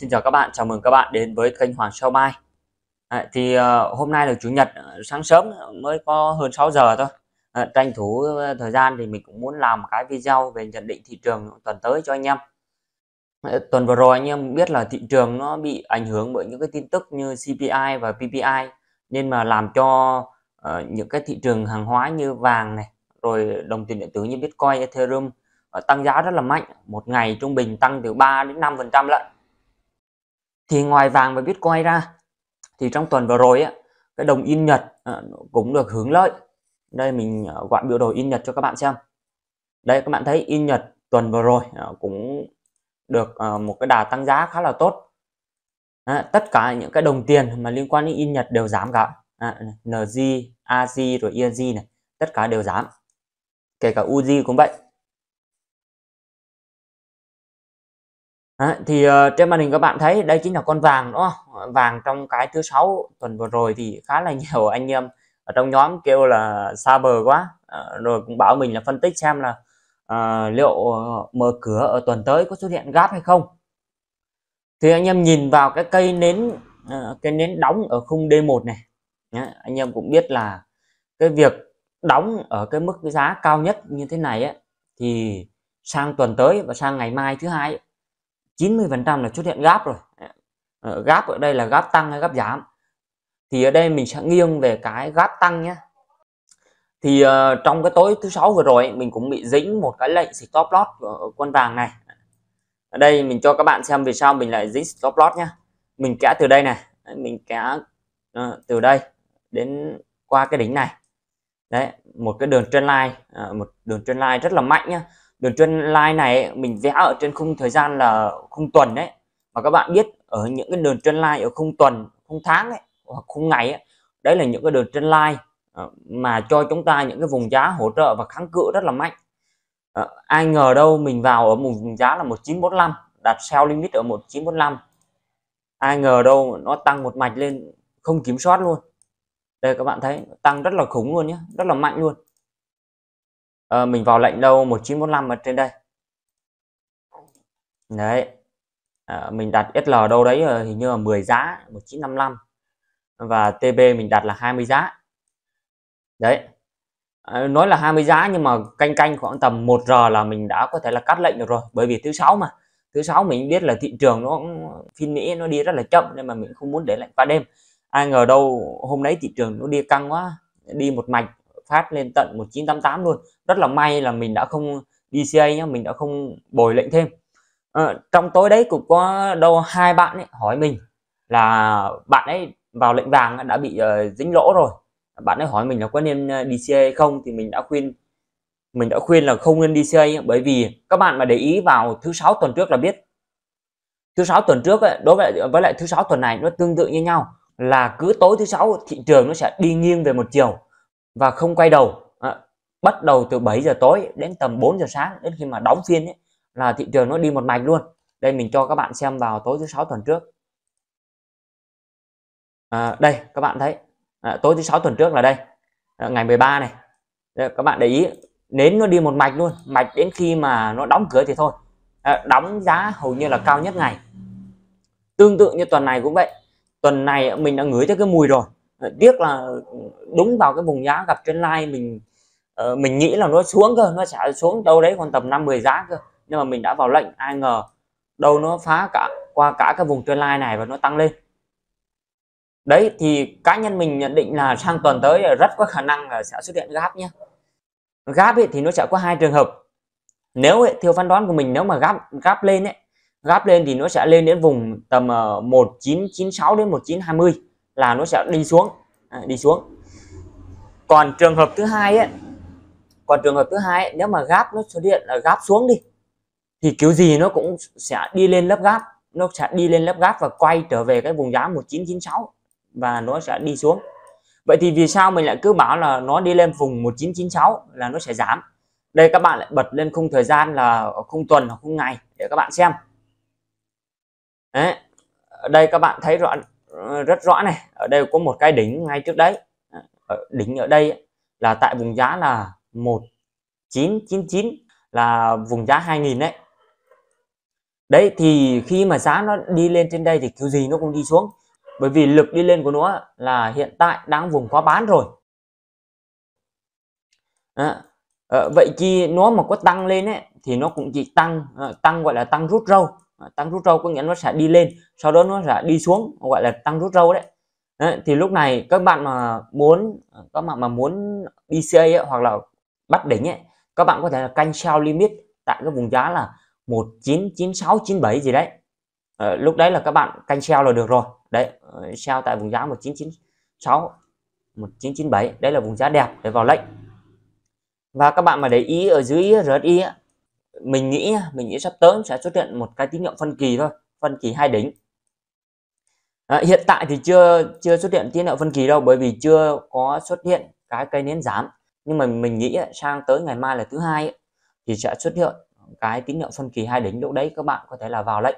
Xin chào các bạn, chào mừng các bạn đến với kênh Hoàng Sao Mai à, Thì à, hôm nay là Chủ nhật, ờ, sáng sớm mới có hơn 6 giờ thôi à, Tranh thủ thời gian thì mình cũng muốn làm một cái video về nhận định thị trường tuần tới cho anh em à, Tuần vừa rồi anh em biết là thị trường nó bị ảnh hưởng bởi những cái tin tức như CPI và PPI Nên mà làm cho uh, những cái thị trường hàng hóa như vàng này Rồi đồng tiền điện tử như Bitcoin, Ethereum tăng giá rất là mạnh một ngày trung bình tăng từ 3 đến 5 phần trăm lận thì ngoài vàng và bitcoin ra thì trong tuần vừa rồi á cái đồng yên nhật ờ, cũng được hướng lợi đây mình ờ, gọi biểu đồ in nhật cho các bạn xem đây các bạn thấy in nhật tuần vừa rồi ờ, cũng được một cái đà tăng giá khá là tốt à, tất cả những cái đồng tiền mà liên quan đến in nhật đều giảm cả à, NG, AG rồi EG này tất cả đều giảm kể cả uz cũng vậy thì uh, trên màn hình các bạn thấy đây chính là con vàng đó ờ, Vàng trong cái thứ sáu tuần vừa rồi thì khá là nhiều anh em ở trong nhóm kêu là xa bờ quá uh, rồi cũng bảo mình là phân tích xem là uh, liệu mở cửa ở tuần tới có xuất hiện gáp hay không. Thì anh em nhìn vào cái cây nến uh, cây nến đóng ở khung D1 này. Nhá, anh em cũng biết là cái việc đóng ở cái mức giá cao nhất như thế này ấy, thì sang tuần tới và sang ngày mai thứ hai ấy, 90% là xuất hiện gáp rồi ờ, gáp ở đây là gáp tăng hay gáp giảm thì ở đây mình sẽ nghiêng về cái gáp tăng nhé thì uh, trong cái tối thứ sáu vừa rồi mình cũng bị dính một cái lệnh stop loss của con vàng này ở đây mình cho các bạn xem vì sao mình lại dính stop loss nhé mình kẽ từ đây này mình kẽ uh, từ đây đến qua cái đỉnh này đấy một cái đường trên line uh, một đường trên line rất là mạnh nhá đường trên line này mình vẽ ở trên khung thời gian là khung tuần đấy mà các bạn biết ở những cái đường trên line ở khung tuần khung tháng ấy, hoặc khung ngày ấy, đấy là những cái đường trên line ờ, mà cho chúng ta những cái vùng giá hỗ trợ và kháng cự rất là mạnh ờ, ai ngờ đâu mình vào ở một vùng giá là 1945 đặt sell limit ở 1945 ai ngờ đâu nó tăng một mạch lên không kiểm soát luôn đây các bạn thấy tăng rất là khủng luôn nhé rất là mạnh luôn à, mình vào lệnh đâu 1945 ở trên đây đấy à, mình đặt SL đâu đấy ờ, hình như là 10 giá 1955 và TB mình đặt là 20 giá đấy à, nói là 20 giá nhưng mà canh canh khoảng tầm 1 giờ là mình đã có thể là cắt lệnh được rồi bởi vì thứ sáu mà thứ sáu mình biết là thị trường nó phim Mỹ nó đi rất là chậm nên mà mình không muốn để lệnh qua đêm ai ngờ đâu hôm đấy thị trường nó đi căng quá đi một mạch phát lên tận 1988 luôn rất là may là mình đã không DCA nhá mình đã không bồi lệnh thêm à, trong tối đấy cũng có đâu hai bạn ấy hỏi mình là bạn ấy vào lệnh vàng đã bị uh, dính lỗ rồi bạn ấy hỏi mình là có nên DCA ờ, hay không thì mình đã khuyên mình đã khuyên là không nên DCA bởi vì các bạn mà để ý vào thứ sáu tuần trước là biết thứ sáu tuần trước ấy, đối với lại, với lại thứ sáu tuần này nó tương tự như nhau là cứ tối thứ sáu thị trường nó sẽ đi nghiêng về một chiều và không quay đầu à, bắt đầu từ 7 giờ tối đến tầm 4 giờ sáng đến khi mà đóng phiên ấy, là thị trường nó đi một mạch luôn đây mình cho các bạn xem vào tối thứ sáu tuần trước à, đây các bạn thấy à, tối thứ sáu tuần trước là đây à, ngày 13 này đây, các bạn để ý nến nó đi một mạch luôn mạch đến khi mà nó đóng cửa thì thôi à, đóng giá hầu như là cao nhất ngày tương tự như tuần này cũng vậy tuần này mình đã ngửi cho cái mùi rồi tiếc là đúng vào cái vùng giá gặp trên line mình ờ, mình nghĩ là nó xuống cơ nó sẽ xuống đâu đấy còn tầm 5 10 giá cơ nhưng mà mình đã vào lệnh ai ngờ đâu nó phá cả qua cả cái vùng trên line này và nó tăng lên đấy thì cá nhân mình nhận định là sang tuần tới rất có khả năng là sẽ xuất hiện gáp nhé gáp thì nó sẽ có hai trường hợp nếu ấy, theo phán đoán của mình nếu mà gáp gáp lên ấy gáp lên thì nó sẽ lên đến vùng tầm 1996 ờ, đến 1920 là nó sẽ đi xuống à, đi xuống còn trường hợp thứ hai ấy, còn trường hợp thứ hai ấy, nếu mà gáp nó xuất hiện là gáp xuống đi thì kiểu gì nó cũng sẽ đi lên lớp gáp nó sẽ đi lên lớp gáp và quay trở về cái vùng giá 1996 và nó sẽ đi xuống vậy thì vì sao mình lại cứ bảo là nó đi lên vùng 1996 là nó sẽ giảm đây các bạn lại bật lên khung thời gian là khung tuần hoặc khung ngày để các bạn xem Đấy, đây các bạn thấy rõ Ờ, rất rõ này ở đây có một cái đỉnh ngay trước đấy ờ, đỉnh ở đây là tại vùng giá là 1999 là vùng giá 2000 đấy đấy thì khi mà giá nó đi lên trên đây thì kiểu gì nó cũng đi xuống bởi vì lực đi lên của nó là hiện tại đang vùng quá bán rồi à, vậy chi nó mà có tăng lên ấy, thì nó cũng chỉ tăng tăng gọi là tăng rút râu Ờ, tăng rút râu có nghĩa nó sẽ đi lên sau đó nó sẽ đi xuống gọi là tăng rút râu đấy. đấy thì lúc này các bạn mà muốn các bạn mà muốn DCA ấy, hoặc là bắt đỉnh ấy, các bạn có thể là canh sao limit tại cái vùng giá là 199697 gì đấy à, lúc đấy là các bạn canh sell là được rồi đấy ờ, sell tại vùng giá 1996 1997 đấy là vùng giá đẹp để vào lệnh và các bạn mà để ý ở dưới RSI mình nghĩ mình nghĩ sắp tới sẽ xuất hiện một cái tín hiệu phân kỳ thôi phân kỳ hai đỉnh à, hiện tại thì chưa chưa xuất hiện tín hiệu phân kỳ đâu bởi vì chưa có xuất hiện cái cây nến giảm nhưng mà mình nghĩ sang tới ngày mai là thứ hai thì sẽ xuất hiện cái tín hiệu phân kỳ hai đỉnh lúc đấy các bạn có thể là vào lệnh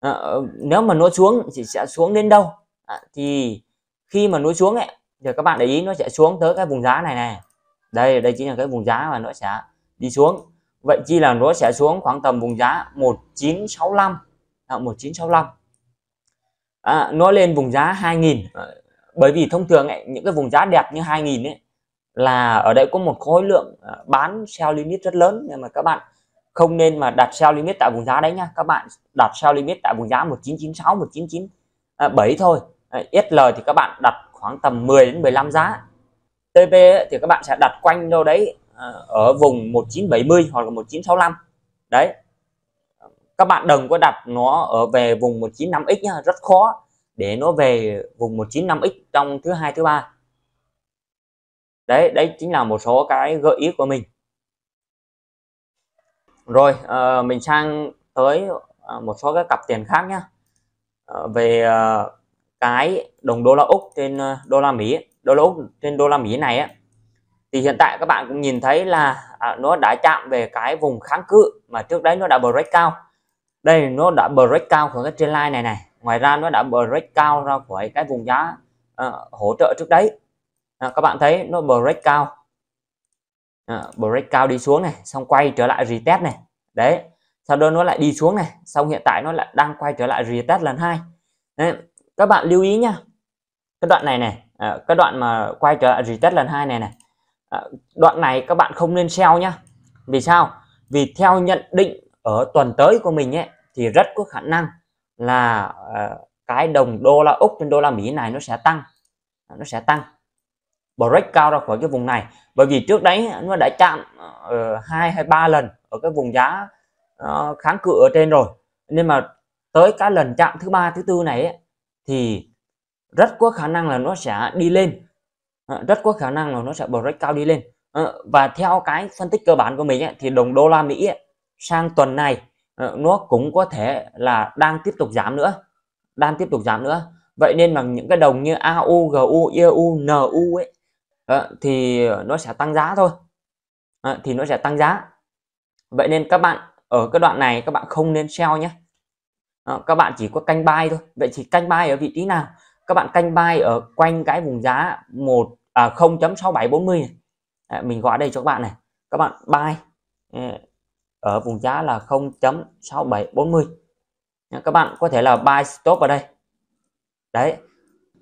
à, nếu mà nó xuống thì sẽ xuống đến đâu à, thì khi mà nó xuống ấy thì các bạn để ý nó sẽ xuống tới cái vùng giá này này đây đây chính là cái vùng giá mà nó sẽ đi xuống vậy chi là nó sẽ xuống khoảng tầm vùng giá 1965 à, 1965 à, nó lên vùng giá 2000 à, ờ, bởi vì thông thường ấy, những cái vùng giá đẹp như 2000 ấy là ở đây có một khối lượng ờ, bán sell limit rất lớn nhưng mà các bạn không nên mà đặt sell limit tại vùng giá đấy nha các bạn đặt sell limit tại vùng giá 1996 1997 thôi à, SL thì các bạn đặt khoảng tầm 10 đến 15 giá TP thì các bạn sẽ đặt quanh đâu đấy Ờ, ở vùng 1970 hoặc là 1965 đấy các bạn đừng có đặt nó ở về vùng 195x nhá rất khó để nó về vùng 195x trong thứ hai thứ ba đấy đấy chính là một số cái gợi ý của mình rồi à, mình sang tới ờ, một số các cặp tiền khác nhá à, về à, cái đồng đô la úc trên đô la mỹ đô la úc trên đô la mỹ này á thì hiện tại các bạn cũng nhìn thấy là à, nó đã chạm về cái vùng kháng cự mà trước đấy nó đã break cao đây nó đã break cao của cái trên line này này ngoài ra nó đã break cao ra khỏi cái vùng giá à, hỗ trợ trước đấy à, các bạn thấy nó break cao à, break cao đi xuống này xong quay trở lại retest này đấy sau đó nó lại đi xuống này xong hiện tại nó lại đang quay trở lại retest lần hai các bạn lưu ý nhá cái đoạn này này à, cái đoạn mà quay trở lại retest lần hai này này Ờ, đoạn này các bạn không nên sell nhá vì sao vì theo nhận định ở tuần tới của mình ấy thì rất có khả năng là ờ, cái đồng đô la Úc trên đô la Mỹ này nó sẽ tăng ờ, nó sẽ tăng break cao ra khỏi cái vùng này bởi vì trước đấy nó đã chạm hai hay ba lần ở cái vùng giá kháng cự ở trên rồi nên mà tới cái lần chạm thứ ba thứ tư này ấy, thì rất có khả năng là nó sẽ đi lên Ờ, rất có khả năng là nó sẽ break cao đi lên ờ, và theo cái phân tích cơ bản của mình thì đồng đô la Mỹ sang tuần này ờ, nó cũng có thể là đang tiếp tục giảm nữa đang tiếp tục giảm nữa vậy nên bằng những cái đồng như AU, GU, EU, NU ấy thì nó sẽ tăng giá thôi thì nó sẽ tăng giá vậy nên các bạn ở cái đoạn này các bạn không nên sell nhé các bạn chỉ có canh bay thôi vậy thì canh bay ở vị trí nào các bạn canh buy ở quanh cái vùng giá một à, 0.6740 này. À, mình gọi đây cho các bạn này các bạn buy ừ, ở vùng giá là 0.6740 các bạn có thể là buy stop ở đây đấy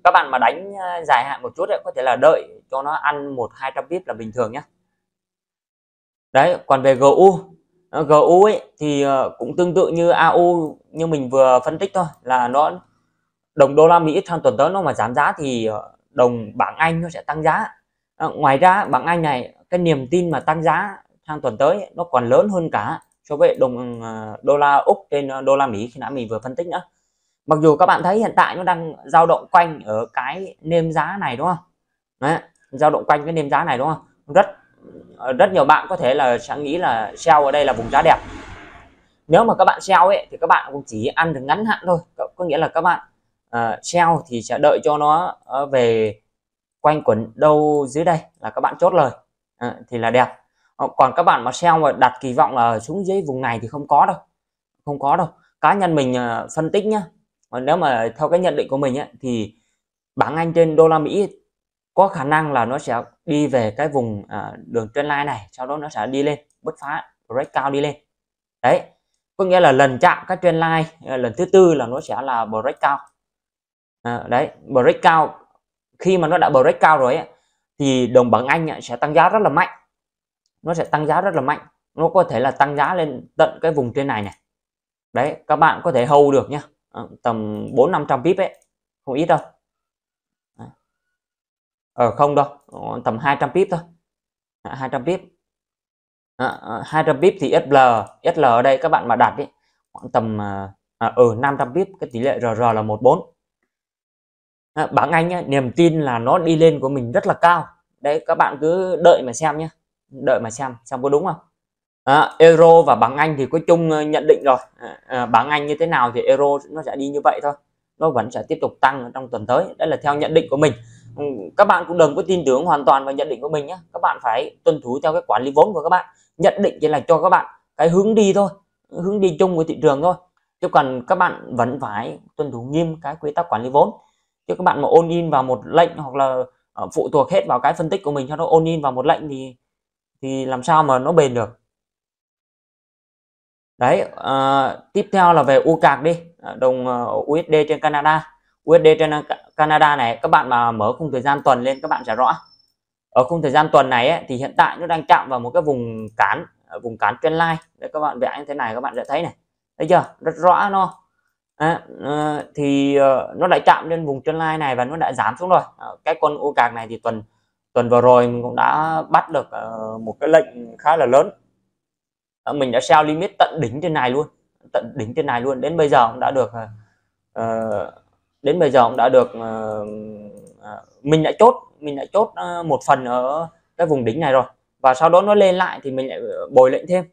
các bạn mà đánh à, dài hạn một chút ấy, có thể là đợi cho nó ăn một hai trăm pip là bình thường nhé đấy còn về GU GU ấy thì ờ, cũng tương tự như AU như mình vừa phân tích thôi là nó đồng đô la Mỹ trong tuần tới nó mà giảm giá thì ờ, đồng bảng Anh nó sẽ tăng giá à, ngoài ra bảng Anh này cái niềm tin mà tăng giá sang tuần tới nó còn lớn hơn cả so với đồng ờ, đô la Úc trên đô la Mỹ khi nãy mình vừa phân tích nữa mặc dù các bạn thấy hiện tại nó đang dao động quanh ở cái nêm giá này đúng không Đấy, dao động quanh cái nêm giá này đúng không rất rất nhiều bạn có thể là sẽ nghĩ là sell ở đây là vùng giá đẹp nếu mà các bạn sell ấy thì các bạn cũng chỉ ăn được ngắn hạn thôi có nghĩa là các bạn uh, ờ, sell thì sẽ đợi cho nó ờ, về quanh quẩn đâu dưới đây là các bạn chốt lời uh, thì là đẹp còn các bạn mà sell mà đặt kỳ vọng là xuống dưới vùng này thì không có đâu không có đâu cá nhân mình phân tích nhá nếu mà theo cái nhận định của mình ấy, thì bảng Anh trên đô la Mỹ có khả năng là nó sẽ đi về cái vùng à, đường trên line này sau đó nó sẽ đi lên bứt phá breakout đi lên đấy có nghĩa là lần chạm các trên line lần thứ tư là nó sẽ là breakout À, đấy break cao khi mà nó đã break cao rồi ấy, thì đồng bằng anh ấy sẽ tăng giá rất là mạnh nó sẽ tăng giá rất là mạnh nó có thể là tăng giá lên tận cái vùng trên này này đấy các bạn có thể hầu được nhá à, tầm bốn năm trăm pip ấy không ít đâu ở ờ, không đâu ờ, tầm 200 pip thôi à, dạ, 200 pip à, à, 200 pip thì SL SL ở đây các bạn mà đặt ý, khoảng tầm à, ở 500 pip cái tỷ lệ RR là 14 Ờ, bảng Anh ấy, niềm tin là nó đi lên của mình rất là cao đấy các bạn cứ đợi mà xem nhé đợi mà xem xem có đúng không à, euro và bảng Anh thì có chung ờ, nhận định rồi à, bảng Anh như thế nào thì euro nó sẽ đi như vậy thôi nó vẫn sẽ tiếp tục tăng trong tuần tới đây là theo nhận định của mình ừ, các bạn cũng đừng có tin tưởng hoàn toàn vào nhận định của mình nhé các bạn phải tuân thủ theo cái quản lý vốn của các bạn nhận định chỉ là cho các bạn cái hướng đi thôi hướng đi chung của thị trường thôi chứ còn các bạn vẫn phải tuân thủ nghiêm cái quy tắc quản lý vốn chứ các bạn mà ôn in vào một lệnh hoặc là ờ, phụ thuộc hết vào cái phân tích của mình cho nó ôn in vào một lệnh thì thì làm sao mà nó bền được đấy à, tiếp theo là về u cạc đi ờ, đồng USD trên Canada USD trên Canada này các bạn mà mở khung thời gian tuần lên các bạn sẽ rõ ở khung thời gian tuần này ấy, thì hiện tại nó đang chạm vào một cái vùng cán vùng cán trên line để các bạn vẽ như thế này các bạn sẽ thấy này thấy chưa rất rõ nó à, thì à, nó đã chạm lên vùng chân lai này và nó đã giảm xuống rồi à, cái con ô cạc này thì tuần tuần vừa rồi mình cũng đã bắt được uh, một cái lệnh khá là lớn uh, mình đã sell limit tận đỉnh trên này luôn tận đỉnh trên này luôn đến bây giờ cũng đã được uh, đến bây giờ cũng đã được uh, mình đã chốt mình đã chốt uh, một phần ở cái vùng đỉnh này rồi và sau đó nó lên lại thì mình lại bồi lệnh thêm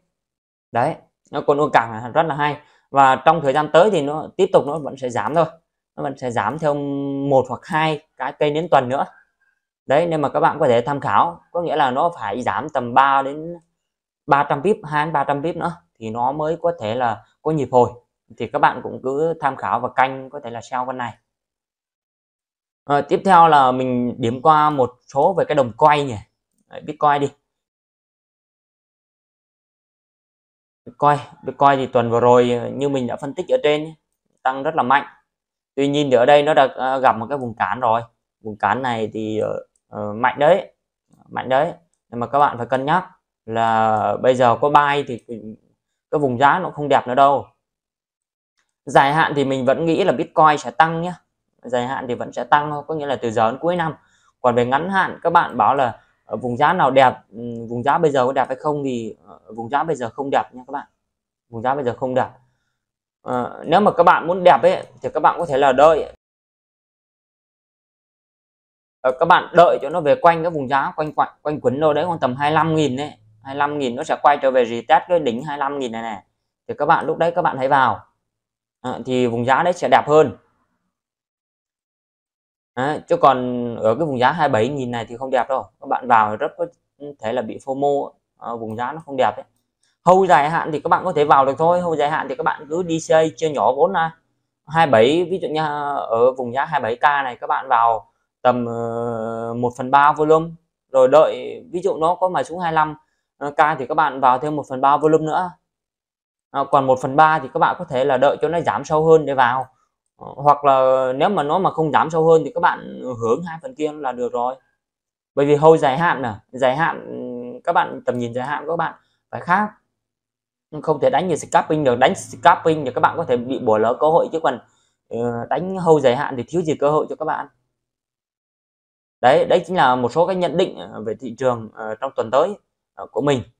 đấy nó còn ô càng rất là hay và trong thời gian tới thì nó tiếp tục nó vẫn sẽ giảm thôi nó vẫn sẽ giảm theo một hoặc hai cái cây đến tuần nữa đấy nên mà các bạn có thể tham khảo có nghĩa là nó phải giảm tầm 3 đến 300 pip hai ba trăm pip nữa thì nó mới có thể là có nhịp hồi thì các bạn cũng cứ tham khảo và canh có thể là sao con này à, tiếp theo là mình điểm qua một số về cái đồng quay nhỉ Bitcoin đi Bitcoin Bitcoin thì tuần vừa rồi ờ, như mình đã phân tích ở trên tăng rất là mạnh tuy nhiên thì ở đây nó đã ờ, gặp một cái vùng cản rồi vùng cản này thì uh, mạnh đấy mạnh đấy nhưng mà các bạn phải cân nhắc là bây giờ có bay thì cái vùng giá nó không đẹp nữa đâu dài hạn thì mình vẫn nghĩ là Bitcoin sẽ tăng nhé dài hạn thì vẫn sẽ tăng có nghĩa là từ giờ đến cuối năm còn về ngắn hạn các bạn bảo là vùng giá nào đẹp ừ, vùng giá bây giờ có đẹp hay không thì ờ, vùng giá bây giờ không đẹp nha các bạn vùng giá bây giờ không đẹp à, nếu mà các bạn muốn đẹp ấy thì các bạn có thể là đợi à, các bạn đợi cho nó về quanh cái vùng giá quanh quanh quanh quấn đâu đấy khoảng tầm 25.000 đấy 25.000 nó sẽ quay trở về reset cái đỉnh 25.000 này này thì các bạn lúc đấy các bạn hãy vào à, thì vùng giá đấy sẽ đẹp hơn Đấy, chứ còn ở cái vùng giá 27.000 này thì không đẹp đâu các bạn vào rất có thể là bị FOMO à, ờ, vùng giá nó không đẹp ấy. hầu dài hạn thì các bạn có thể vào được thôi hầu dài hạn thì các bạn cứ đi chơi chia nhỏ vốn ra 27 ví dụ như ở vùng giá 27k này các bạn vào tầm 1 ờ, phần 3 volume rồi đợi ví dụ nó có mà xuống 25k ờ, thì các bạn vào thêm 1 phần 3 volume nữa à, còn 1 phần 3 thì các bạn có thể là đợi cho nó giảm sâu hơn để vào hoặc là nếu mà nó mà không giảm sâu hơn thì các bạn hướng hai phần kia là được rồi bởi vì hầu dài hạn mà dài hạn các bạn tầm nhìn dài hạn các bạn phải khác không thể đánh như scalping được đánh scalping thì các bạn có thể bị bỏ lỡ cơ hội chứ còn ờ, đánh hầu dài hạn thì thiếu gì cơ hội cho các bạn đấy đấy chính là một số cái nhận định ờ, về thị trường ờ, trong tuần tới của mình